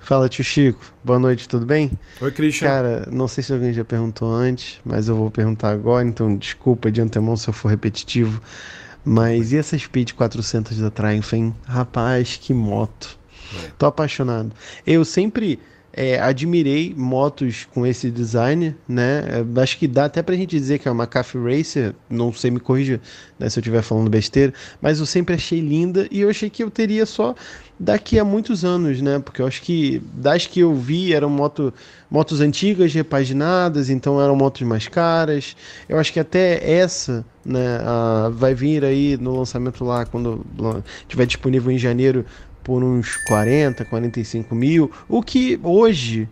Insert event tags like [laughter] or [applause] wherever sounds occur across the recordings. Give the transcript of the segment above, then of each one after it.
Fala, tio Chico. Boa noite, tudo bem? Oi, Christian. Cara, não sei se alguém já perguntou antes, mas eu vou perguntar agora, então desculpa de antemão se eu for repetitivo. Mas e essa Speed 400 da Triumph, hein? Rapaz, que moto. É. Tô apaixonado. Eu sempre é, admirei motos com esse design, né? É, acho que dá até pra gente dizer que é uma Cafe Racer, não sei, me corrija né, se eu estiver falando besteira, mas eu sempre achei linda e eu achei que eu teria só daqui a muitos anos, né? Porque eu acho que das que eu vi eram moto, motos antigas, repaginadas, então eram motos mais caras. Eu acho que até essa, né, a, vai vir aí no lançamento lá quando tiver disponível em janeiro, por uns 40, 45 mil, o que hoje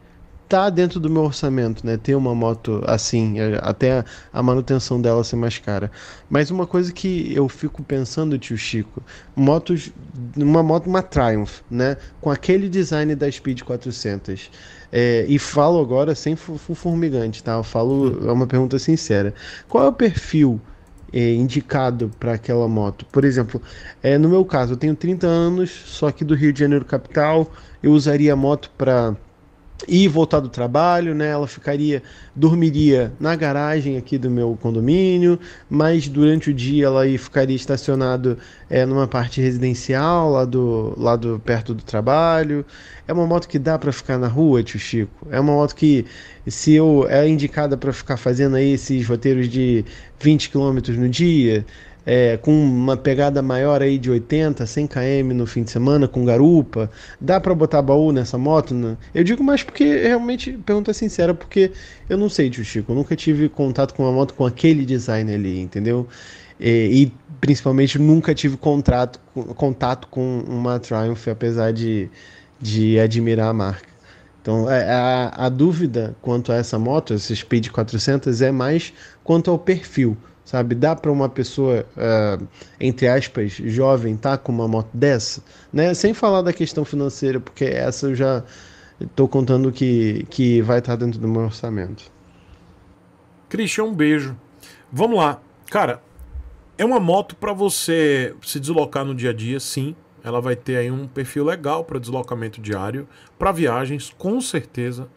tá dentro do meu orçamento, né? Ter uma moto assim, é, até a manutenção dela ser mais cara. Mas uma coisa que eu fico pensando, tio Chico, motos, uma moto, uma Triumph, né? Com aquele design da Speed 400. É, e falo agora sem formigante, tá? Eu falo, é uma pergunta sincera. Qual é o perfil é, indicado para aquela moto. Por exemplo, é, no meu caso, eu tenho 30 anos, só que do Rio de Janeiro capital, eu usaria a moto para ir e voltar do trabalho, né? Ela ficaria, dormiria na garagem aqui do meu condomínio, mas durante o dia ela ficaria estacionado é, numa parte residencial, lá do, lado perto do trabalho. É uma moto que dá para ficar na rua, tio Chico. É uma moto que, se eu é indicada para ficar fazendo aí esses roteiros de 20 km no dia, é, com uma pegada maior aí de 80, 100 km no fim de semana, com garupa. Dá para botar baú nessa moto? Né? Eu digo mais porque realmente, pergunta sincera, porque eu não sei, tio Chico, eu nunca tive contato com uma moto com aquele design ali, entendeu? E, e principalmente nunca tive contrato, contato com uma Triumph, apesar de, de admirar a marca. Então, é, é, a, a, dúvida quanto a essa moto, essa Speed 400, é mais quanto ao perfil, sabe? Dá para uma pessoa, uh, entre aspas, jovem, tá com uma moto dessa? Né? Sem falar da questão financeira, porque essa eu já estou contando que, que vai estar tá dentro do meu orçamento. Christian, um beijo. Vamos lá. Cara, é uma moto para você se deslocar no dia a dia, sim. Ela vai ter aí um perfil legal para deslocamento diário, para viagens, com certeza.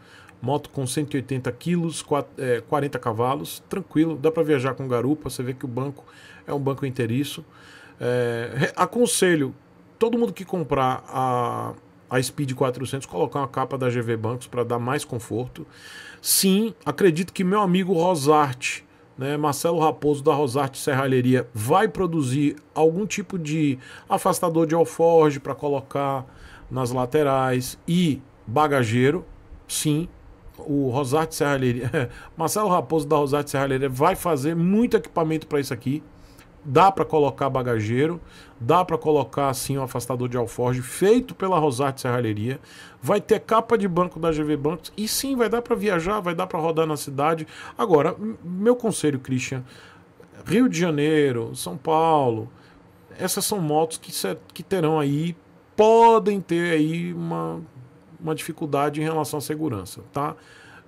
Moto com 180 quilos, 40 é, cavalos, tranquilo. Dá para viajar com garupa. Você vê que o banco é um banco inteiriço. É, aconselho todo mundo que comprar a, a Speed 400 colocar uma capa da GV Bancos para dar mais conforto. Sim, acredito que meu amigo Rosarte né, Marcelo Raposo da Rosarte Serralheria vai produzir algum tipo de afastador de alforge para colocar nas laterais e bagageiro, sim. O Rosarte Serralheria, [laughs] Marcelo Raposo da Rosarte Serralheria vai fazer muito equipamento para isso aqui dá para colocar bagageiro, dá para colocar assim um afastador de alforge feito pela Rosarte Serralheria, vai ter capa de banco da GV Bancos e sim vai dar para viajar, vai dar para rodar na cidade. Agora, meu conselho, Christian, Rio de Janeiro, São Paulo, essas são motos que, que terão aí podem ter aí uma, uma dificuldade em relação à segurança, tá?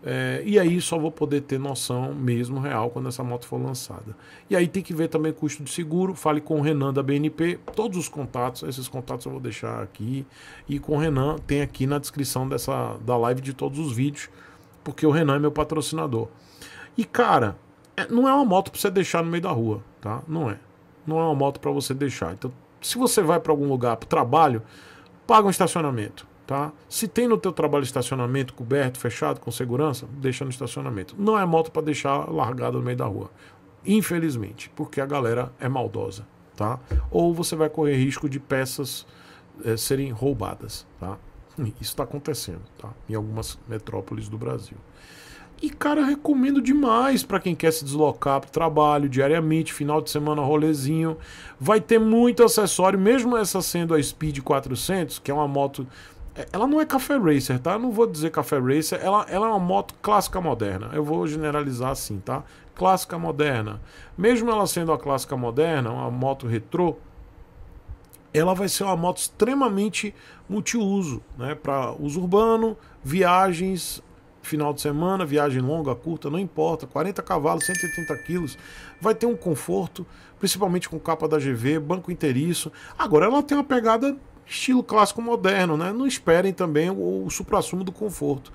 É, e aí só vou poder ter noção mesmo real quando essa moto for lançada. E aí tem que ver também custo de seguro. Fale com o Renan da BNP. Todos os contatos, esses contatos eu vou deixar aqui. E com o Renan tem aqui na descrição dessa, da live de todos os vídeos, porque o Renan é meu patrocinador. E cara, é, não é uma moto para você deixar no meio da rua, tá? Não é. Não é uma moto para você deixar. Então, se você vai para algum lugar, para trabalho, paga um estacionamento Tá? Se tem no teu trabalho estacionamento coberto, fechado, com segurança, deixa no estacionamento. Não é moto para deixar largada no meio da rua. Infelizmente, porque a galera é maldosa, tá? Ou você vai correr risco de peças é, serem roubadas, tá? Isso está acontecendo, tá? Em algumas metrópoles do Brasil. E, cara, recomendo demais para quem quer se deslocar para o trabalho diariamente, final de semana, rolezinho. Vai ter muito acessório, mesmo essa sendo a Speed 400, que é uma moto ela não é Café Racer, tá? Eu não vou dizer Café Racer. Ela, ela é uma moto clássica moderna. Eu vou generalizar assim, tá? Clássica moderna. Mesmo ela sendo uma clássica moderna, uma moto retrô, ela vai ser uma moto extremamente multiuso, né? Para uso urbano, viagens, final de semana, viagem longa, curta, não importa, 40 cavalos, 180 quilos, vai ter um conforto, principalmente com capa da GV, banco inteiriço. Agora ela tem uma pegada estilo clássico moderno, né? Não esperem também o, o supra-sumo do conforto.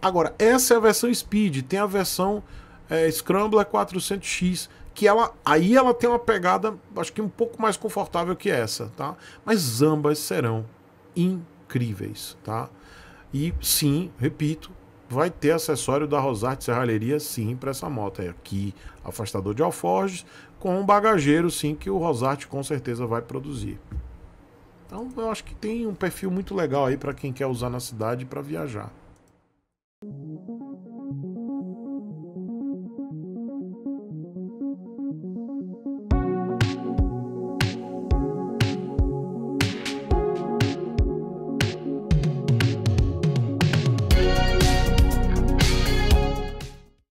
Agora, essa é a versão Speed, tem a versão é, Scrambler 400X, que ela aí ela tem uma pegada, acho que um pouco mais confortável que essa, tá? Mas ambas serão incríveis, tá? E sim, repito, vai ter acessório da Rosarte Serralheria sim para essa moto. É aqui, afastador de alforjes, com um bagageiro sim que o Rosarte com certeza vai produzir. Então eu acho que tem um perfil muito legal aí para quem quer usar na cidade para viajar.